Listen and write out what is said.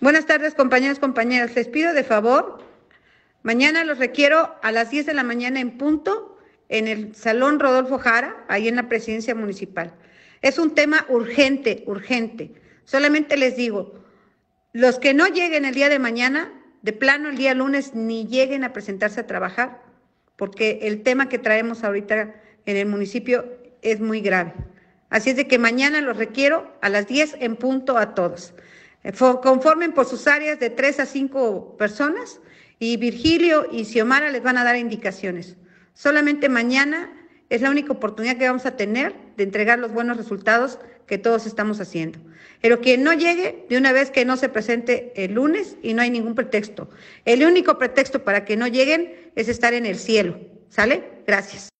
Buenas tardes, compañeros, compañeras. Les pido de favor, mañana los requiero a las 10 de la mañana en punto en el Salón Rodolfo Jara, ahí en la presidencia municipal. Es un tema urgente, urgente. Solamente les digo, los que no lleguen el día de mañana, de plano el día lunes, ni lleguen a presentarse a trabajar, porque el tema que traemos ahorita en el municipio es muy grave. Así es de que mañana los requiero a las 10 en punto a todos. Eh, conformen por sus áreas de tres a cinco personas y Virgilio y Xiomara les van a dar indicaciones. Solamente mañana es la única oportunidad que vamos a tener de entregar los buenos resultados que todos estamos haciendo. Pero quien no llegue, de una vez que no se presente el lunes y no hay ningún pretexto. El único pretexto para que no lleguen es estar en el cielo. ¿Sale? Gracias.